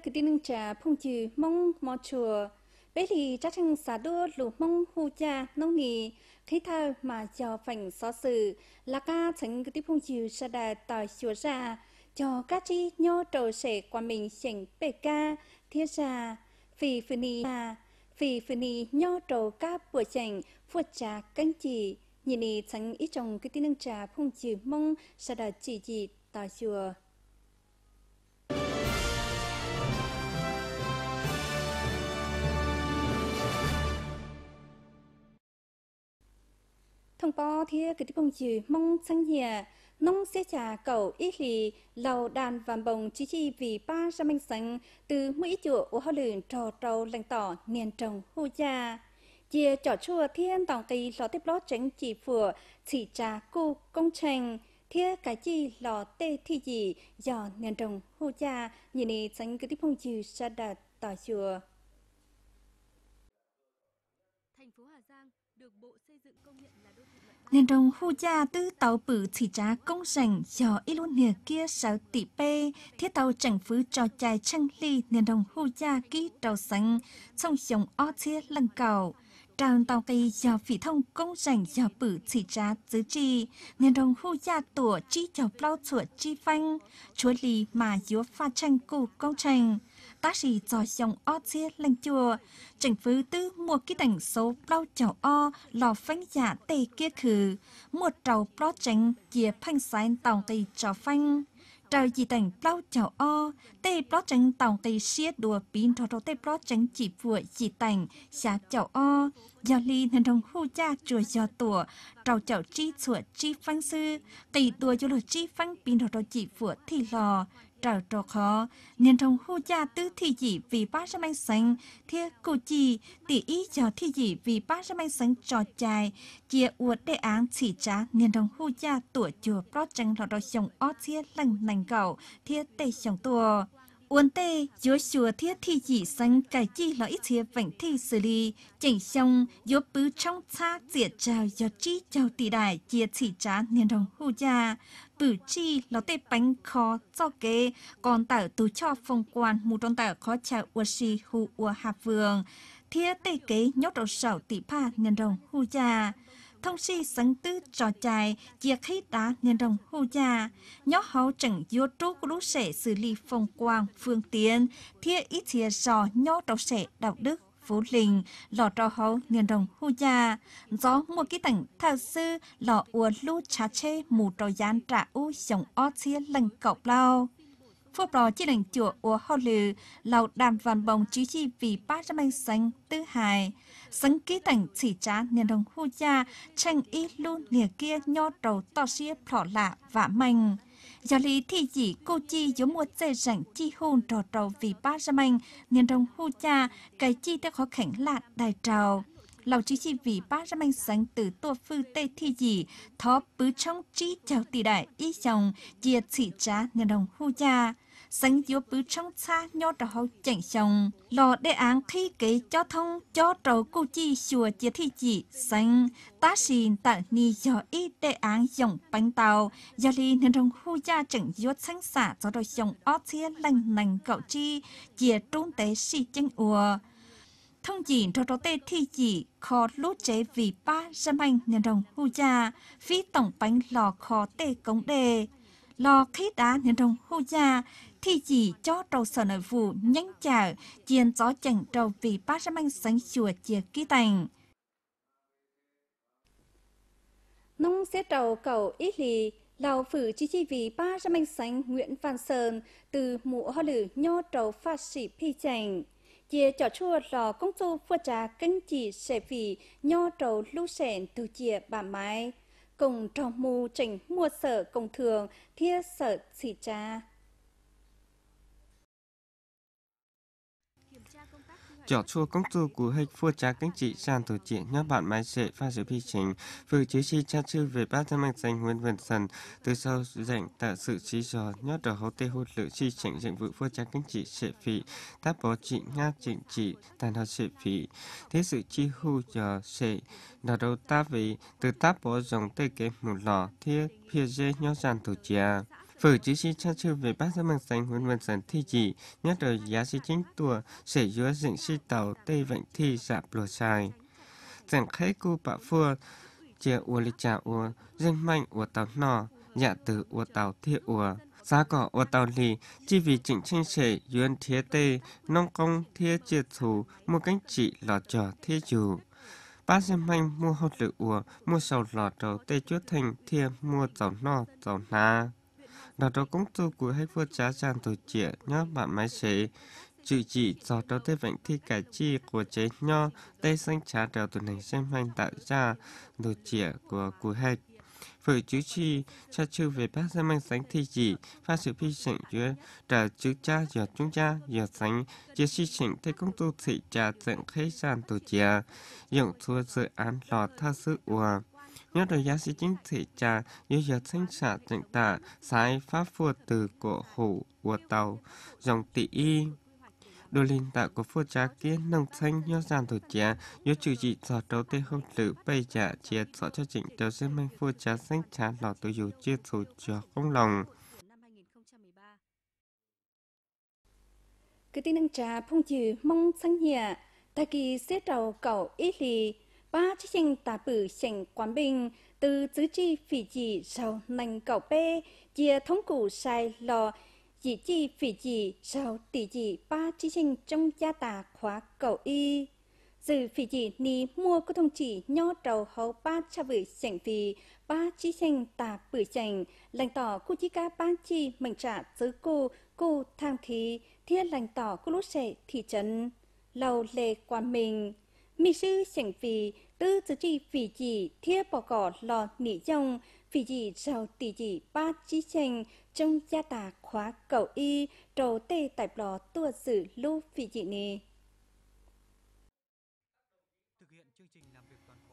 kia cái tin trà phong trừ mong mò chùa bé thì chắc chắn xả đô lù mong hù cha nông nghỉ khi thơ mà cho phảnh xó xử, là ca chẳng cái tiếp phong trừ sẽ đạt tại chùa ra cho các chi nho trầu sẻ qua mình chỉnh bề ca thiên ra phì phì nì à phì phì nì nhô trầu ca bùa chảnh phụ trà canh chỉ nhìn nì chẳng ít trong cái tin trà phong trừ mong sẽ đạt chỉ chỉ tại chùa thằng bo thì cái bông chữ mong sang nhà nông sẽ trà cầu ít lì lầu đàn và bồng chỉ chi vì ba ra mình sánh từ mũi chùa của họ lửng trò trâu lành tỏ niên trồng hô cha chia trò chùa thiên tòng kỳ lò tiếp lót tránh chỉ phùa chỉ trà cô công trình thiết cái chi lò tê thi gì do niên trồng hô cha nhìn này tránh cái tiếp phong chữ sa đạt tỏ chùa nên trong khu gia tư tàu bự chỉ trá công rảnh do ít luôn nè kia sáu tỷ bê thiết tàu chẳng phứ cho chai chăng ly nên trong khu gia ký tàu xanh trong dòng o chia lăng cầu tràn tàu cây do phỉ thông công rảnh do bự chỉ trá tứ trì nên trong khu gia tổ chi cho bao chuột chi phanh chúa lì mà dúa pha tranh cụ công trình ta sĩ cho dòng o chia lên chùa chính phứ tư mua cái đảnh số bao chảo o lò phanh giả tề kia khử một trầu bao tránh kia phanh sáng tàu tì cho phanh trầu chỉ đảnh bao chảo o tề bao tránh tàu tì xia đùa pin thọ thọ tề bao tránh chỉ vừa chỉ đảnh xá chảo o giao ly nền đồng khu gia chùa do tùa trầu chảo chi chùa chi phanh sư tì tùa cho lò chi phanh pin thọ thọ chỉ vừa thì lò trở trò khó nên trong hô cha tư thi dị vì ba trăm anh sánh thì cụ chi tỷ ý cho thi dị vì ba trăm anh sánh trò chài chia uột đề án chỉ trả nên trong hô cha tuổi chùa pro trăng lọ đo chồng ót thiê lành lành cầu thì tây chồng tua Uốn tê, dối chùa thiết thi dị sanh cải chi lõi ít thiệp vảnh thi xử lý, chỉnh xong, dối bứ trong xa diệt trào do chi chào tỷ đại chia chỉ trá niên đồng hưu gia, bử chi lo tê bánh khó cho kế, còn tạo tù cho phong quan mù trong tạo khó chào ua si hù ua hạp vườn, thiết tê kế nhốt đầu sảo tỷ pa niên đồng hưu gia thông si sáng tư trò chài, chia khí đá nhân đồng hô gia. Nhó hậu chẳng dô trú của lũ sẻ xử lý phong quang, phương tiến, thiết ít thịa sò nhó đầu sẻ đạo đức phú linh, lò trò hậu niên đồng hô gia. Gió mùa ký tảnh thảo sư, lò ua lũ trà chê mù trò gián trả u dòng o chia lần cọc lao phô bò chi lệnh chùa ua ho lừ, lào đàn văn bồng chí chi vì ba trăm anh xanh tư hài. Sánh ký tảnh chỉ trá niên đồng hô gia, tranh y luôn lìa kia nho đầu to xia phỏ lạ vả mạnh. Giờ lý thi chỉ cô chi giống mua dây rảnh chi hôn trò trầu vì ba trăm anh, niên đồng hô cha, cái chi đã khó khảnh lạ đài trầu lào chỉ chi vì ba trăm anh sáng từ tua phư tê thi gì thó bứ trong trí chào tỷ đại y chồng chia chỉ trá nhân đồng hô cha sánh yếu bứ trong xa nhau trò hậu chẳng chồng lò đề án khi kế cho thông cho trầu cô chi chùa chia thị chỉ sánh ta xin tặng ni do y đề án dòng bánh tàu do đi nên trong khu gia chẳng yếu sánh xả cho đôi dòng ó thiên lành nành cậu chi chia trung tế si chanh ùa thông chỉ cho trò tế thị chỉ khó lút chế vì ba dân anh nhân đồng hù gia phí tổng bánh lò khó tế cống đề lò khí đá nhân đồng hù gia khi chỉ cho trâu sở nội vụ nhanh chảo chiên gió chẳng trâu vì ba trăm mang sánh chùa chìa ký tành. Nông sẽ trầu cầu ít lì, lào phử chi chi vì ba trăm manh sánh Nguyễn Văn Sơn từ mũ hoa lử nho trầu phát sĩ phi chành. Chia trò chua lò công tu vua trà canh chỉ sẽ vì nho trầu lưu sẻn từ chìa bà mái. Cùng trò mù chảnh mua sở công thường thiết sở xỉ trà. chọ chua công tu của hệ phu trá kinh trị sàn tổ trị nhóm bạn mai sệ pha giới phi chính vừa chứa chi cha chư về ba thân mạnh danh nguyên vần sần từ sau dành tạ sự chi giò nhóm đỏ hậu tê hút lự chi chỉnh dựng vụ phu trá kinh trị sệ phị táp bó trị nga chỉnh trị tàn hoạt sệ phị thế sự chi hưu giò sệ là đầu ta vì từ táp bó dòng tê kế một lò thiết phía dê nhóm sàn tổ trị Phở chỉ sĩ cha chư về bác giá mạng sánh huấn vận sản thi chỉ, nhất ở giá sĩ chính tùa, sẽ dứa dựng sĩ tàu tây vệnh thi dạp lùa xài. Chẳng khấy cu bạ phua, chia ua lịch trà ua, dân mạnh ua tàu nọ, nhà dạ tử ua tàu thi ua. Giá cỏ ua tàu lì, chỉ vì chỉnh tranh sẻ yuân thiế tê, nông công thiế chia thù mua cánh trị lò trò thiế chủ bác xem anh mua hột lựu ủa, mua sầu lò đầu tê chuốt thành thia mua dầu no dầu na đào đó cũng tu của hết vô trả giàn tổ chĩa nhớ bạn máy chế. Chữ chỉ do đó thế vệnh thi cả chi của chế nho tây xanh trả đều tuần hành xem hành tạo ra tổ chĩa của cụ hết phở chú chi cha chư về bác ra mang sánh thi chỉ pha sự phi sảnh chúa trả chú cha giờ chúng cha giờ sánh chia si sảnh thế công tu thị trà tận khế sàn tổ chia dụng thua dự án lọt tha sự ua nhất là giá sĩ chính thị trà như giật sinh xả trịnh tả sai pháp phua từ của hủ của tàu dòng tỷ y đồ linh tạ của phu cha kia nông xanh nhớ giàn thủ trà nhớ chủ trị sọ trâu tê không tử bây trà chia sọ cho trịnh đều dân minh phu cha sinh trà lọ từ dù chia thủ cho không lòng cái tin năng trà phong chữ mong sáng nhẹ ta kỳ xếp đầu cầu ít lì ba chiếc sinh tà bử sinh quán Bình từ tứ chi phỉ chỉ sau nành cầu bê chia thống cụ sai lò chỉ chi phỉ chỉ sau tỷ chỉ ba chiếc sinh trong gia tà khóa cầu y dự phỉ chỉ ni mua của thông chỉ nho trầu hậu ba cha vự sảnh vì ba chi sinh tà bử sảnh lành tỏ khu chi ca ba chi mảnh trả tứ cô cô thang thí thiên lành tỏ cô lốt sệ thị trấn lầu lề quan mình mi sư sảnh vì tư chỉ chi phỉ chỉ thiết bỏ cỏ lò nỉ dòng phỉ chỉ giàu tỷ chỉ ba chi chành trong gia tà khóa cầu y trầu tê tại lò tua sử lưu phỉ chỉ nì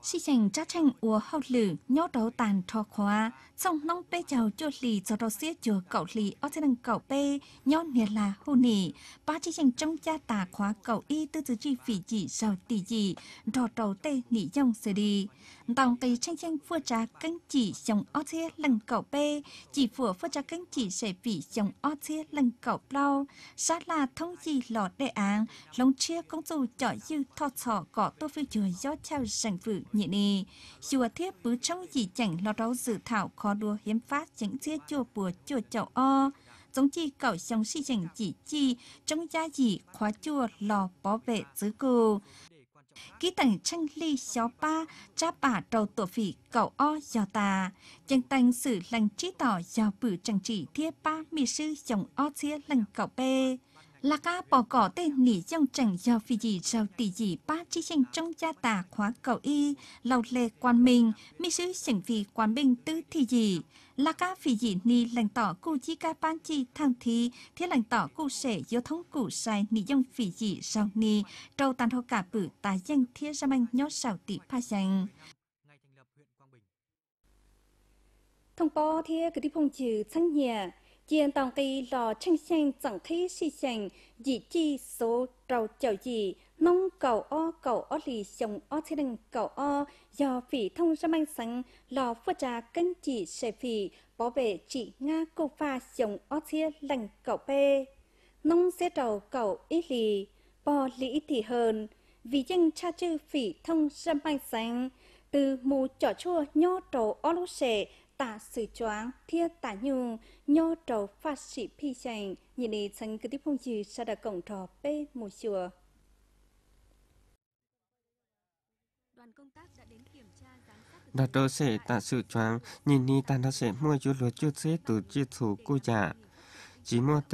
si chành cha chành ua hao lử nhó đấu tàn thọ khóa xong nong bê chào cho lì cho đầu xía chùa cậu lì ở trên đằng cậu bê nhó nhiệt là hô nỉ ba si chành trong cha tà khóa cậu y tư tư chi phỉ chỉ sao tỷ gì đò đầu tê nỉ dòng sờ đi tòng cây tranh tranh phua cha cánh chỉ dòng ở trên lần cậu bê chỉ phua phua cha cánh chỉ sẽ phỉ dòng ở trên lần cậu lau sát là thông gì lọt đề án long chia công dù chọi dư thọ sọ cọ tôi phi chùa gió trao sành vự nhị đi chùa thiết bứ trong chỉ chảnh lo rau dự thảo khó đua hiến pháp chính chia chùa bùa chùa chậu o giống chi cậu trong si chảnh chỉ chi trong gia chỉ khóa chùa lò bảo vệ giữ cù ký tầng tranh ly xó ba cha bà trầu tổ phỉ cậu o giò tà chân tầng sử lành trí tỏ giò bử chẳng chỉ thiết ba mì sư chồng o chia lành cậu bê là ca bỏ cỏ tên nghỉ trong chẳng do phi gì giao tỷ gì ba chi tranh trong gia tà khóa cầu y lâu lê quan minh mi sứ chẳng vì quan minh tứ thì gì là ca phi gì ni lành tỏ cu chi ca ban chi thang thi thiết lành tỏ cu sẻ do thông cụ sai ni dông phi gì giao ni trâu tàn hoa cả bử tà danh thiết ra manh nhó sào tỷ pa danh thông po thiết cái đi phong trừ sanh nhà chiến tông kỳ lò chân sen chẳng khí si sen dị chi số trầu chầu dị nông cầu o cầu o lì sông o thế đừng cầu o do phỉ thông ra mang sáng lò phụ trà cân chỉ sẻ phỉ bảo vệ chị nga cô pha sông o thế lành cầu bê nông sẽ trầu cầu ý lì bò lĩ thì hơn vì dân cha chư phỉ thông ra mang sáng từ mù chỏ chua nho trầu o lũ sẻ tả sự choáng thiết tả nhu nho trầu phát sĩ phi chành nhìn đi chân cứ tiếp phong trừ sa đà cổng trò p một chùa đã đỡ sẽ tạ sự choáng nhìn đi tàn đã sẽ mua chút lúa chút xế từ chiếc thủ cô già จีโมเต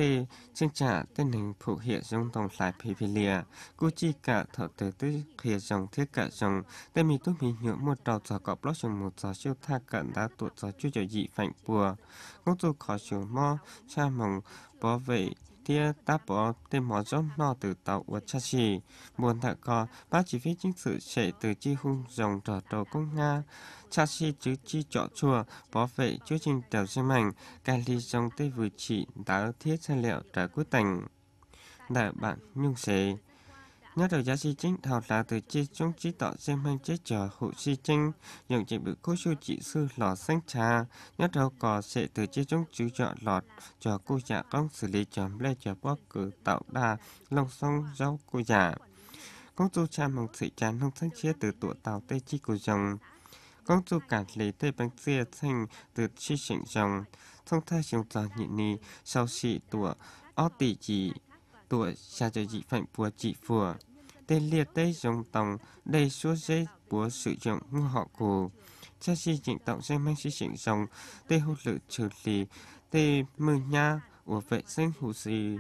จึงจะเต้นหนึ่งผูกเหตุจงตรงสายเพพิเลียกูจีกะเถอเตตึเขียจงเทกะจงแต่มีตุ้มีเหยื่อหมดเราจะกอบล้อชงหมดจะชิวท่ากันดาตัวจะช่วยจะหยีแฝงปัวกูจูขอชิวมอชามงบอเว tia ta bỏ tên mỏ dốc no từ tàu và cha chỉ buồn thạ có ba chỉ phí chính sự chạy từ chi hung dòng trở đầu công nga cha chỉ chứ chi trọ chùa bỏ vệ chứa trình tàu xe mảnh cà ly dòng tây vừa chỉ đã thiết xe liệu trả quyết tành đại bạn nhung xế nhất là giá si chính thảo là từ chi chúng trí tọ xem mang chế trở hữu si chính những chỉ bị cố sư chỉ sư lò xanh trà nhất đầu cỏ sẽ từ chi chúng chú chọn lọt cho cô giả công xử lý chấm lê cho bó cử tạo đa lòng sông rau cô giả công tu cha mong sĩ chán không sáng chia từ tụ tàu tây chi của dòng công tu cả lý tây băng chia thành từ chi chỉnh dòng thông thay chúng ta nhịn ni sau sĩ tụ ó tỷ chỉ tuổi xa cho dị phạnh của chị phùa. tê liệt tê dòng tòng đầy số dây của sử dụng ngu họ cổ. Cha si chỉnh tổng xe mang si chỉnh dòng tê hút lự trừ lì tê mư nha của vệ sinh hù gì.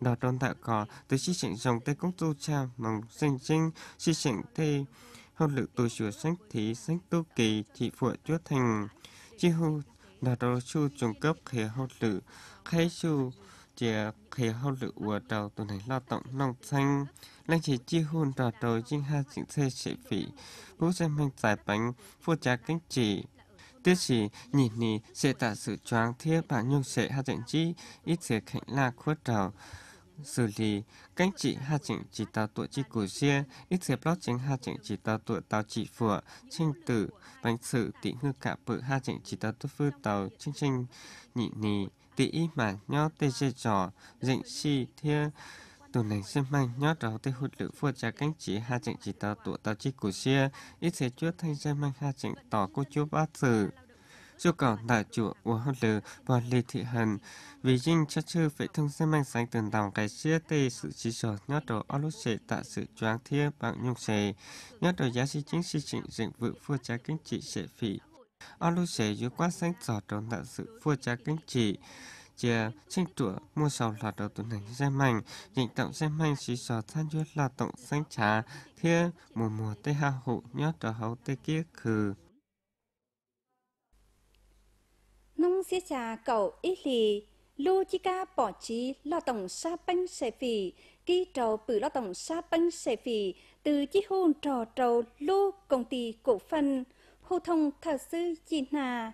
Đó đón tạo có từ si chỉnh dòng tê cũng tu cha mong sinh sinh si chỉnh tê hút lự tù sửa sách thí sách tu kỳ chị phùa chúa thành. Chi hô là đồ chu trung cấp khế hô lự khai chu chia khi hậu lự của đầu tuần này lao động nông xanh lên chỉ chi hôn trò đầu trên hai chính xe chỉ phỉ vũ xe mình giải bánh phụ trách kính chỉ tiết chỉ nhìn nì sẽ tạo sự choáng thiết bản nhung sẽ hai chính chi ít sẽ khánh là khuất đầu xử lý cánh trị hạ chỉnh chỉ tạo tuổi chi của xia ít sẽ lót chính hạ chỉnh chỉ tạo tuổi tạo chỉ phủa trinh tử bánh sự tị ngư cả bự hạ chỉnh chỉ tạo tuổi phư tàu trinh trinh nhị nì tỷ mà nhó tê chê trò dịnh si thiên tù này xem mang nhót rào tê hút lửa phua trà cánh chỉ hai chạnh chỉ tàu tụ tàu chi của xia ít sẽ chúa thanh xem mang hai chạnh tỏ cô chú bát sử chú cỏ đại chủ của hút lửa và lê thị hần vì dinh chắc chư phải thông xem mang sáng tường tàu cái xia tê sự chỉ sở nhót rào áo lúc xệ tạ sự choáng thiên bằng nhung xề nhót rào giá si chính si chỉnh dịnh vự phua trà cánh chỉ sẽ phỉ ở lúc sẽ dưới quan sáng tỏ trong đại sự vua cha kinh trị chia tranh tủa mua sầu là đầu tuần hành xe mạnh nhận tổng xe mạnh chỉ sò than dưới là tổng sáng trà thiên mùa mùa tê hạ hụ nhớ trở hậu tê kia khử nông xe trà cậu ít lì lô chi ca bỏ chí lo tổng sa banh xe phì ký trầu bự lo tổng sa banh xe phì từ chi hôn trò trầu lô công ty cổ phần hô thông thật sư chỉ nà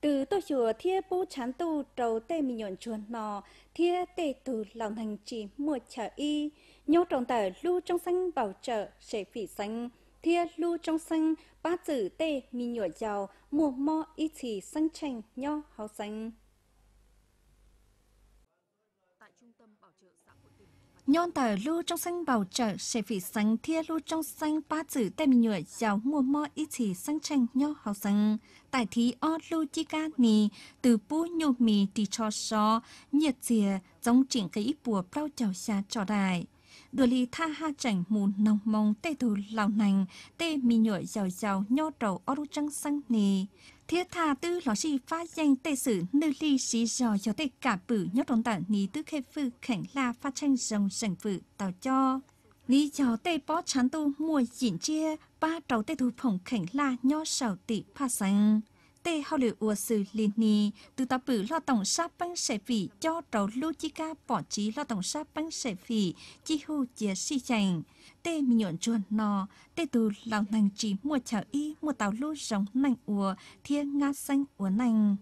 từ tô chùa thia bố chán tu trầu tê mì nhuận chuồn nò thia tê từ lòng thành chỉ mua chở y nhô trọng tờ lưu trong xanh bảo trợ sẽ phỉ xanh thia lưu trong xanh ba chữ tê mì nhuận giàu mùa mò y chỉ xanh chanh nho hào xanh nhon tờ lưu trong xanh bào trở sẽ vị sáng thia lưu trong xanh ba chữ tem nhựa giàu mua mò ít chỉ sáng tranh nho hào rằng tại thí o lưu chi ca nì từ bu nhô mì thì cho so nhiệt dìa giống triển cái ít bùa bao chào xa cho đài đùa lì tha ha chảnh mù nồng mông tê thù lào nành tê mì nhựa giàu giàu nho đầu o lưu trong xanh nì thiết tha tư ló xì phát danh tệ sử nơi ly xí dò cho tệ cả bử nhất đồng tảng ní tư khê phư khảnh la phát tranh dòng sảnh phử tạo cho. Ní cho tệ bó chán tu mua diễn chia ba đầu tệ thu phỏng khảnh la nho sầu tỷ phát sành tê hao lưu ua sư liên nì từ tập bử lo tổng sa băng sẽ phì cho trầu lô chi ca bỏ trí lo tổng sa băng sẽ phì chi hô chia si chành tê mi nhuận chuồn nò tê tù lòng nành chỉ mua chảo y mua tàu lô rồng nành ua thiên nga xanh ua nành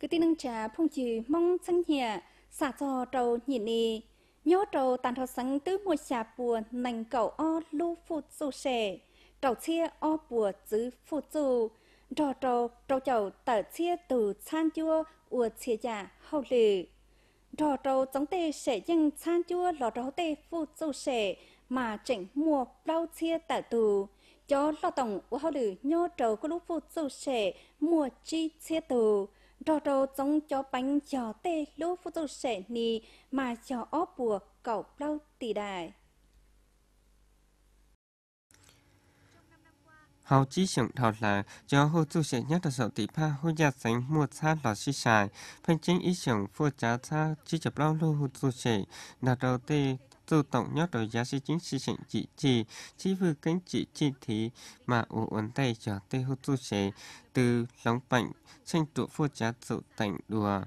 cứ tin nâng trà phong chì mong xanh nhẹ xả cho trầu nhịn nì nhớ trầu tàn thọ sáng tứ mua chà bùa nành cậu o lô phụt dù sẻ trầu chia o bùa chứ phụ chủ trò trò trầu chầu tờ chia từ chan chua ua chia giả hậu lử trò trò chống tê sẽ dân chan chua lò trầu tê phụ chủ sẽ mà chỉnh mua bao chia tờ tù cho lo tổng của hậu lử nhô trầu có lúc phụ chủ sẽ mua chi chia tù trò trò chống cho bánh cho tê lúc phụ chủ sẽ nì mà cho o bùa cậu bao tỷ đại hầu chí sưởng thọ là do hô tu sẽ nhất là sở tỷ pha hô gia sánh mua xa lò xí xài phân chính ý sưởng phô trá xa chi chập lao lô hô tu sẽ là đầu tiên tu tổng nhất rồi giá sĩ chính sĩ sảnh chỉ chỉ chỉ vừa cánh chỉ chỉ thì mà ủ ổn tay cho tê hô tu sẽ từ lóng bạnh tranh tụ phô trá tụ tạnh đùa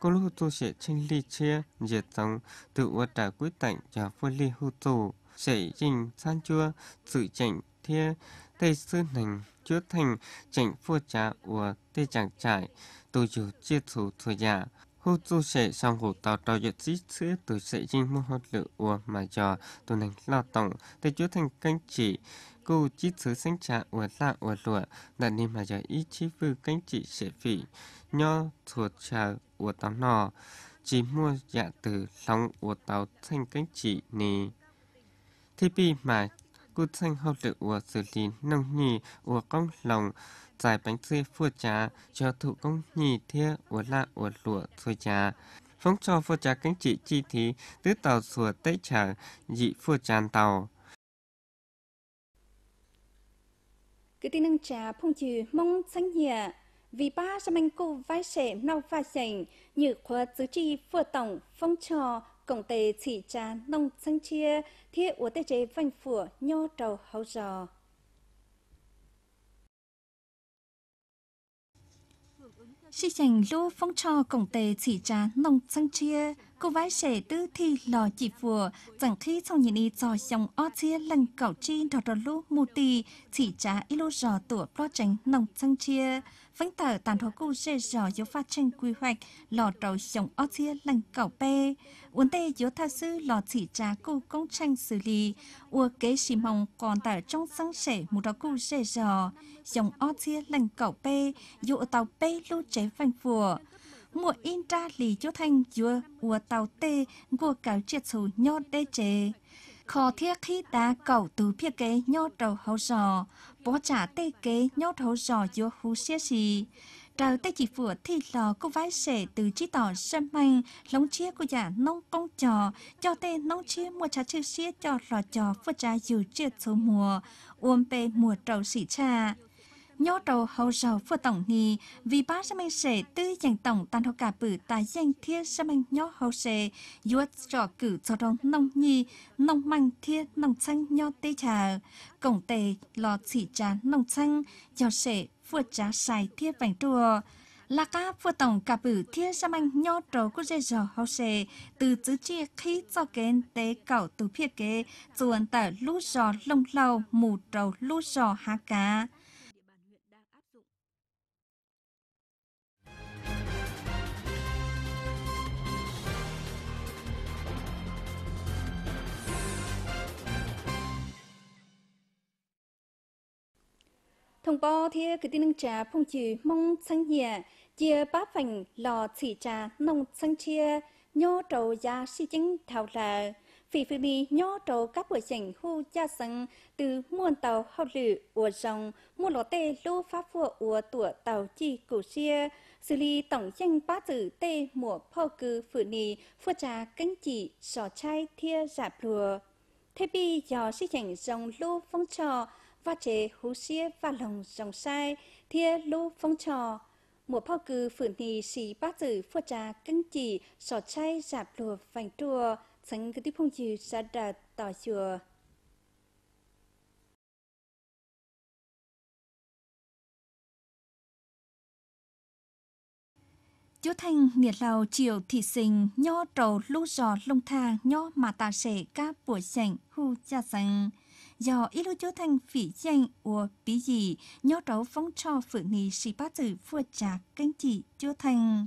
cô lô tu sẽ trên ly chia diệt tông tự ua trả quyết tạnh cho phô ly hô tu sẽ trình san chua sự chỉnh thia tây sư thành chúa thành chỉnh phu trà của tây chàng trải tổ chủ chia thủ thừa giả hô tu sẽ xong hồ tàu trò dựa xít sữa tổ sẽ dinh mua hót lửa của mà trò tổ nành lo tổng tây chúa thành canh chỉ cô chi sứ sinh trà của la của lụa đạt ni mà giờ ý chí vư canh chỉ sẽ phỉ nho thuộc trà của tàu nò chỉ mua dạ từ lòng của tàu thành canh chỉ nì thi pi mà cú xanh hậu tự của xử lý nông nhì của công lòng giải bánh xe phua trà cho thủ công nhì thia của lạ của lụa xôi trà phong trò phua trà cánh trị chi thí tứ tàu sủa tây trà dị phua tràn tàu cứ tin nâng trà phong trừ mong sáng nhẹ vì ba cho anh cô vai sẻ nau vai sảnh như khóa tứ chi phua tổng phong trò cổng tề chỉ cha nông sân chia thiết ủa tế chế văn phủa nhô trầu hậu giò. Sĩ chành lô phong cho cổng tề chỉ cha nông sân chia, cô vái sẻ tư thi lò chỉ phùa, chẳng khi trong nhìn y trò dòng o chia lần cảo chi đỏ đỏ lô mù tì, chỉ cha y lô giò tủa pro tránh nông sân chia vẫn vâng, tờ tàn hóa cụ dễ dò cho phát triển quy hoạch lò trầu sống ớt chia lành cảo bê uốn tê cho tha sư lò chỉ trà cụ công tranh xử lý ua kế sĩ mong còn tờ trong sáng sẻ một đầu cụ dễ dò sống ớt chia lành cảo bê dụ tàu bê lưu chế phanh phùa mùa in ra lì cho thanh dùa ua tàu tê gua cáo triệt số nho đê chế khó thiết khi ta cầu từ phía kế nhô trầu hậu sò bỏ trả tê kế nhô hậu sò vô hú xia xì trào tê chỉ vừa thi lò cô vái sể từ chi tỏ sân manh lóng chia của giả nông công trò cho tê nông chia mua trà chư xia cho rò trò phơ trà dù chia số mùa uôn bê mùa trầu xỉ trà nhô trầu hậu rầu vừa tổng nghi vì ba sẽ mình sẽ tư dành tổng tàn hồ cả bử tài danh thiết sẽ mình nhô hậu sẽ yuốt trò cử cho rong nông nhi nông măng thiết nông xanh nhô tê trà cổng tề lò chỉ trà nông xanh cho sẽ vừa trá xài thiết vành chùa là ca vừa tổng cả bử thiết ra manh nho trầu của dây dò hậu xề từ chữ chia khí cho kén tế cẩu từ phía kế chuồn tả lũ giò lông lâu mù trầu lũ giò há cá thông báo thì cái tin trà phong chỉ mong sang nhẹ chia ba phành lò chỉ trà nông sang chia nhô trầu gia si chính thảo là phỉ phỉ bì nhô trầu các buổi chảnh khu gia sân từ muôn tàu hậu lử ủa rồng muôn lò tê lô pháp phu ủa tủa tàu chi cổ xia xử lý tổng danh ba tử tê mùa phô cư phụ nì phu trà cánh chỉ sò chai thia giả lùa thế bi dò si chảnh rồng lô phong trò và chế hú xia và lòng dòng sai thia lô phong trò mùa phao cư phượng thì xì bác tử phô trà cân chỉ sọ chay giạp lùa vành trùa sẵn cứ tiếp phong dư xa đà tỏ chùa Chú thanh nghiệt lầu chiều thị sinh nho trầu lũ giò lông tha nho mà ta sẽ các buổi sảnh hù cha rằng do ít lúc chú thành phỉ danh của bí gì nhau trấu phong cho phử nghỉ sĩ bá tử phua trả canh chỉ chú thành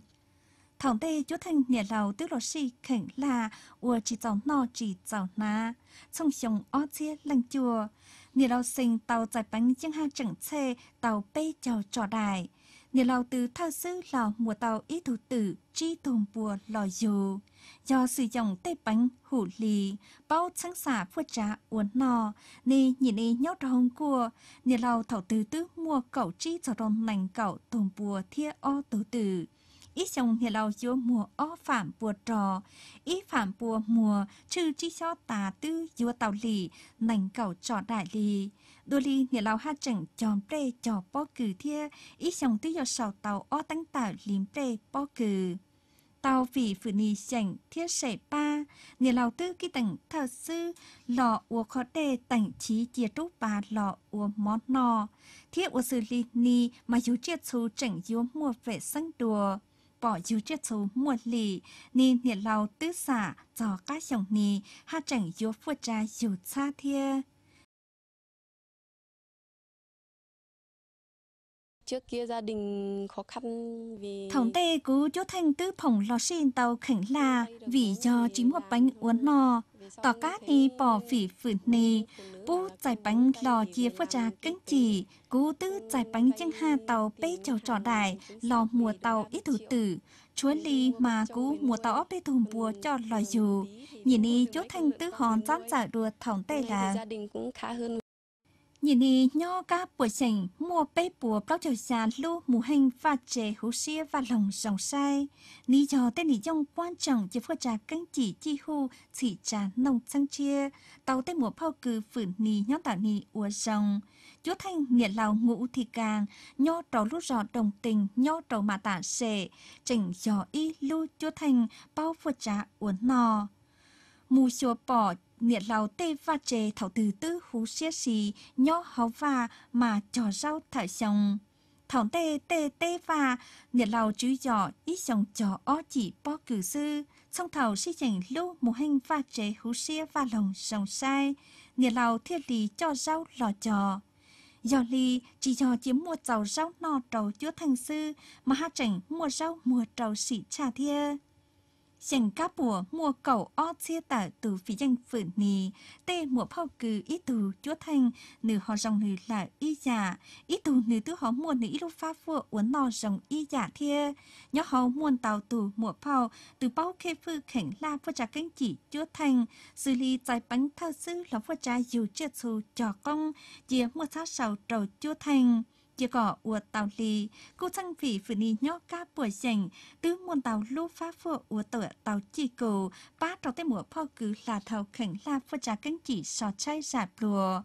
thằng tê chú thành nhà lầu tức lột sĩ khẩn là của chỉ cháu nọ chỉ cháu ná sông sông o chia lăng chùa nhà lầu sinh tàu giải bánh chân hai chẳng xe tàu bê chào trò đài Nghĩa lao từ thao sư là mùa tàu ý thủ tử chi tồn bùa lò dù. Do sử dụng tay bánh hủ lì, bao sáng xả phu trá uốn nò, nì nhìn nì nhau trò hông cua. Nghĩa lao thảo từ tứ mua cậu chi cho rôn nành cậu tồn bùa thia o tù tử ít chồng thì lao chúa mùa o phạm bùa trò ít phạm bùa mùa trừ chi cho tà tư chúa tàu lì nành cậu trò đại lì đô li nghĩa lao ha chẳng chọn pre cho bó cử thia ý dòng tí do sào tàu o tăng tạo lìm pre bó cử tàu phỉ phụ ni chẳng thiết sẻ ba nghĩa lao tư cái tầng thờ sư lọ ua khó đề tầng trí chia trúc ba lọ ua món nò thiết ua sư lý ni mà dù triệt xu chẳng yếu mua về sân đùa bỏ dù chết số mua lì, ni nhiệt lao tư xả, cho các dòng ni, ha chẳng yếu phụ trà dù xa thia. trước kia gia đình khó khăn vì thống tê cứ chỗ thành tư phòng lò xin tàu khảnh là vì cho chính một bánh uốn nò tỏ cá đi bỏ phỉ phử nì bú giải bánh lò chia phơ trà cánh chỉ cú tư giải bánh chân ha tàu bê chầu trò đại lò mùa tàu ít thủ tử chúa ly mà cú mùa tàu óp bê thùm ừ, bùa cho lò dù nhìn đi chỗ thanh tư hòn giám giả đùa thỏng tê là gia đình cũng khá hơn nhìn đi nho cá buổi sảnh mua bê bùa bao trời già lu mù hình và trẻ hú xia và lòng dòng sai lý do tên lý trong quan trọng cho phô trà canh chỉ chi hu chỉ trà nông sang chia tàu tên mùa phao cứ phử nì nho tảo nì ua dòng chúa thanh nghiện lào ngũ thì càng nho trò lút rò đồng tình nho trò mà tả sệ chỉnh giò y lu chúa thanh bao phô trà uốn nò mù xua bỏ nhiệt lào tê và chè thảo từ tư hú xia xì nhó háo và mà trò rau thảo xong thảo tê tê tê và nhiệt lào chú giỏ ít xong trò ó chỉ bó cử sư song thảo si chảnh lưu mù hình và chè hú xia và lòng sòng sai nhiệt lào thiết lý cho rau lò trò do lì chỉ cho chiếm mua rau rau nọ trầu chúa thành sư mà hát chảnh mua rau mua trầu sĩ trà thia chẳng cá bùa mua cầu o chia tả từ phía danh phử nì, tê mua phao cứ ý từ chúa thanh, nữ họ rồng nữ là y giả, dạ. ý từ nữ tư họ mua nữ ý lúc phá vua uốn nò rồng y giả dạ thia, nhó họ muôn tàu tù mua phao, từ bao khê phư khảnh la vua trà cánh chỉ chúa thanh, xử lý giải bánh thao sư là vua trà dù chết xù trò công, dìa mua sát sầu trầu chúa thanh chỉ có ua tàu lì, cô trang phỉ phụ ni nhó ca buổi dành, tứ muôn tàu lô phá phụ ua tờ tàu chi cổ, ba trò tế mùa phao cứ là thầu khẩn là phụ trà cân chỉ so chai giả bùa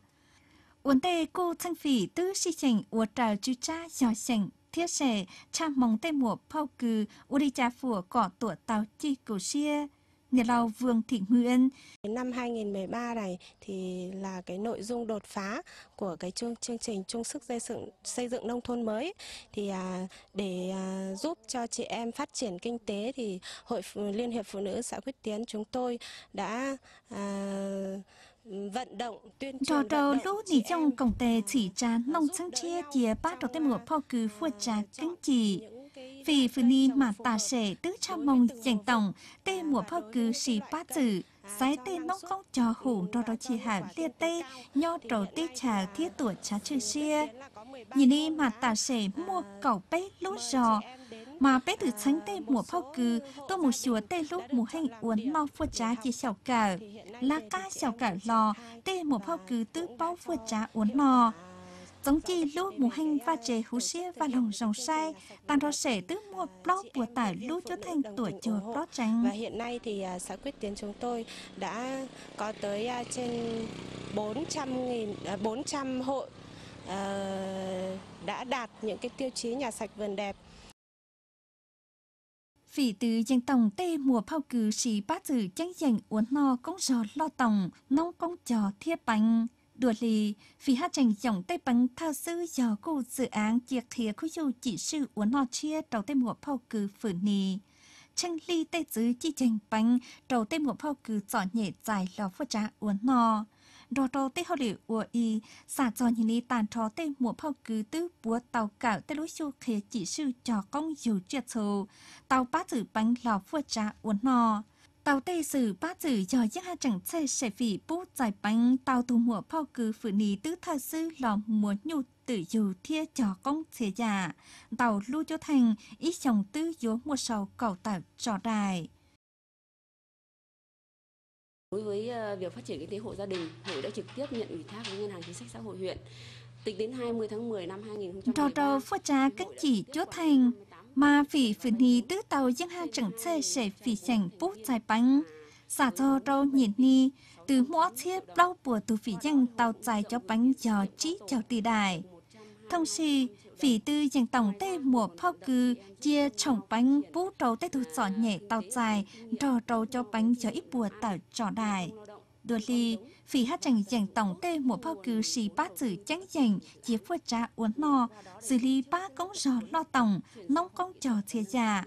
Uốn tê cô trang phỉ tứ si chành ua trào chú cha gió chành, thiết sẻ, cha mong tê mùa phao cứ, ua đi cha phụ cỏ tủa tàu chi cổ xia nhà Lào Vương Thị Nguyên. Năm 2013 này thì là cái nội dung đột phá của cái chương, chương trình chung sức xây dựng xây dựng nông thôn mới thì à, để à, giúp cho chị em phát triển kinh tế thì hội Liên hiệp phụ nữ xã Quyết Tiến chúng tôi đã à, vận động tuyên truyền trò đầu lũ thì trong cổng tề chỉ trà nông sáng chia chia ba đầu tiên một phao cứ phu trà cánh chỉ vì phụ nữ mà ta sẽ tứ cha mong dành tổng, tê mùa phao cứ sĩ bá tử, sái tê nóng không cho hủ rô rô chị hạ tiệt tê, nho trầu tê trà thiết tuổi trá chư xia. Nhìn đi mà ta sẽ mua cầu bế lũ giò, mà bé thử tránh tê mùa phao cứ tôi một chùa tê lúc mùa hành uốn mò phua trá chỉ xào cả là ca xào cả lò tê mùa phao cứ tứ bao phua trá uốn mò giống chi lú mù hành và chế hữu xia và lòng rồng sai tăng đó sẽ tức mua blog của tải lú cho thành tuổi chùa blog tránh và hiện nay thì à, xã quyết tiến chúng tôi đã có tới à, trên 400 nghìn 400 à, hộ đã đạt những cái tiêu chí nhà sạch vườn đẹp vì từ dân tổng tê mùa phao cử sĩ bát tử chẳng dành uốn no cũng giò lo tổng nông công trò thiết bánh đùa lì vì hát chành dòng tay bằng thao sư giờ cô dự án chiếc khía khu dù chỉ sư uốn nọ chia đầu tay mùa phao cử phử nì tranh ly tay dưới chi chành bằng đầu tay mùa phao cử giỏ nhẹ dài lò phô trá uốn nọ đồ đồ tê hậu liệu ua y xả cho nhìn lý tàn trò tê mùa phao cử tứ búa tàu cạo tê lối xu khía chỉ sư cho công dù triệt sầu tàu bá tử bánh lò phua trà uốn nò tàu tê sử ba sử cho giấc hát chẳng xe xe phỉ bút dài bánh tàu thu mùa phao cử phụ ní tứ thật sư lò mùa nhu tử dù thia cho công chế già tàu lưu cho thành ít chồng tư dố mùa sầu cầu tàu trò đài Đối với ờ, việc phát triển kinh tế hộ gia đình, hội đã trực tiếp nhận ủy thác với Ngân hàng Chính sách Xã hội huyện. Tính đến 20 tháng 10 năm 2020. Trò trò phó trà cách chỉ chốt thành mà vì phần ni tứ tàu dân ha chẳng xe sẽ vì chẳng bút dài bánh. Xả cho rau nhiệt ni, từ mỗi thiết bao bùa tù phỉ dân tàu dài cho bánh giò trí cho tỷ đại. Thông si, vì tư dân tổng tê mùa phao cư chia chồng bánh bú trâu tê thu sọ nhẹ tàu dài, rò trâu cho bánh cho ít bùa tàu trò đại. Đùa ly, vì hát chẳng dành tổng tê một bao cử sĩ ba tử trắng dành chỉ vừa trả uốn nò xử lý ba con giò lo tổng nông con trò chia già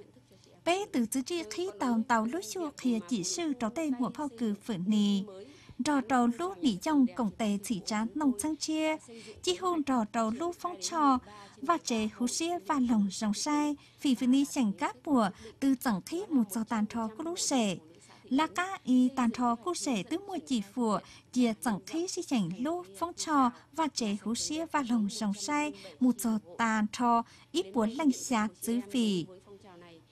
bé từ chữ chi khí tàu tàu lúa chua khía chỉ sư trò tê một bao cử phượng nì rò trò lú nỉ trong cổng tề chỉ trá nông trang chia chi hôn rò trò lú phong trò và chế hú xia và lòng dòng sai vì vì ni chẳng cáp bùa từ chẳng khí một giò tàn trò của lú sẻ là cá y tàn thọ cô sẻ tứ mua chỉ phù chia chẳng khí si chẳng lô phong trò và chế hữu xia và lòng sòng say một cho tàn thọ ít buồn lành xá dưới vị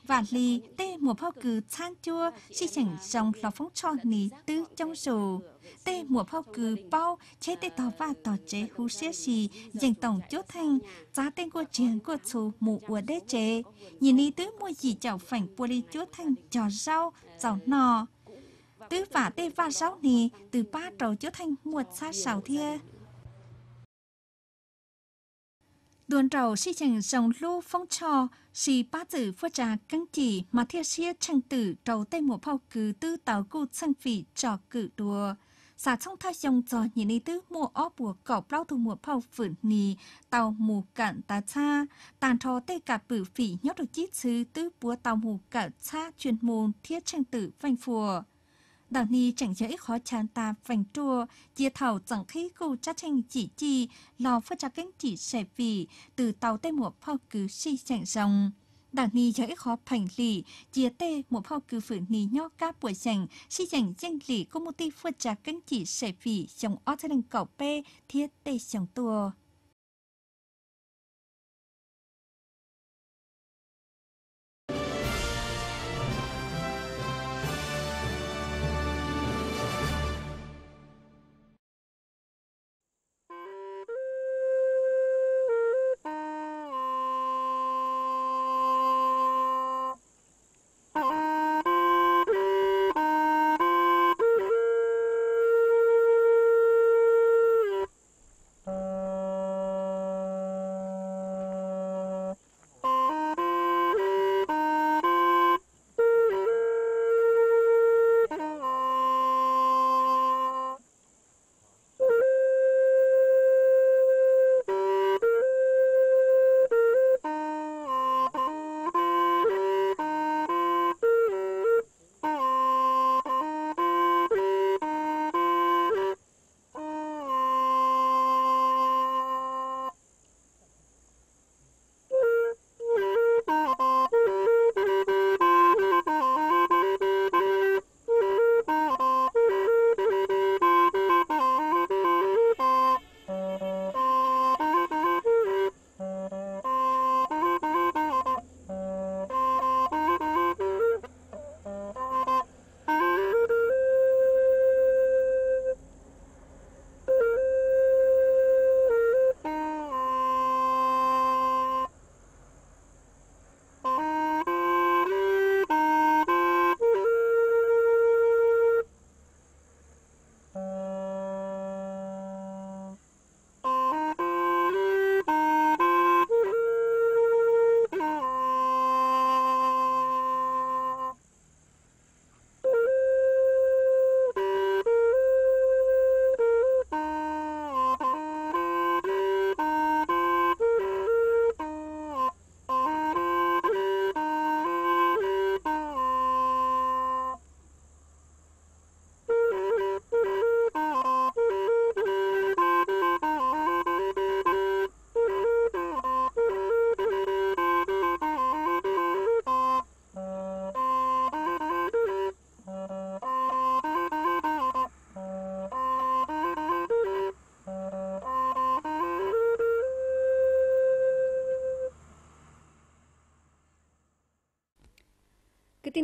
và lì tê mùa phao cử chan chua si chẳng dòng lọ phóng cho ní tư trong sổ tê mùa phao cử bao chế tê tỏ và tỏ chế hú xế xì dành tổng chốt thanh giá tên của chiến của chú mù ua đế chế nhìn ní tư mua gì chảo phảnh bùa đi chốt thanh trò rau rau nò tứ và tê và rau ní từ ba trầu chốt thanh muột xa sào thia đoàn tàu si chẳng dòng lưu phong cho si ba tử phu trà căng chỉ mà theo xia chẳng tử tàu tây mùa phao cứ tư tàu cụ sân phỉ trò cử đùa. xả trong thay dòng trò nhìn đi tư mùa ó bùa cọp lao thù mùa phao phử nì, tàu mù cạn ta cha, tàn thò tây cả bử phỉ nhót được chít sứ tư búa tàu mù cạn cha chuyên môn thiết chẳng tử vanh phùa đào ni chẳng dễ khó chán ta phành chua chia thảo chẳng khí cô cha tranh chỉ chi lò phơ cha cánh chỉ sẻ vì từ tàu tê một phao cứ si chẳng rồng đảng ni dễ khó phành lì chia tê một phao cứ phử ni nhó cá buổi chẳng si chẳng danh lì có một tí phơ cha cánh chỉ sẻ vì trong ở thân cầu bê thiết tê chồng tua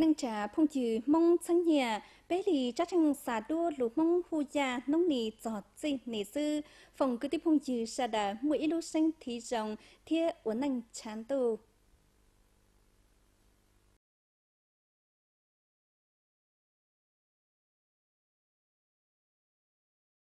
năng trả phong chữ mong sáng nhà bé lì chắc chắn xả đua lũ mong hù gia nông nì giọt dây nề sư phòng cứ tiếp phong trừ xả đà mũi lô sinh thì rồng thiết ổn năng chán tù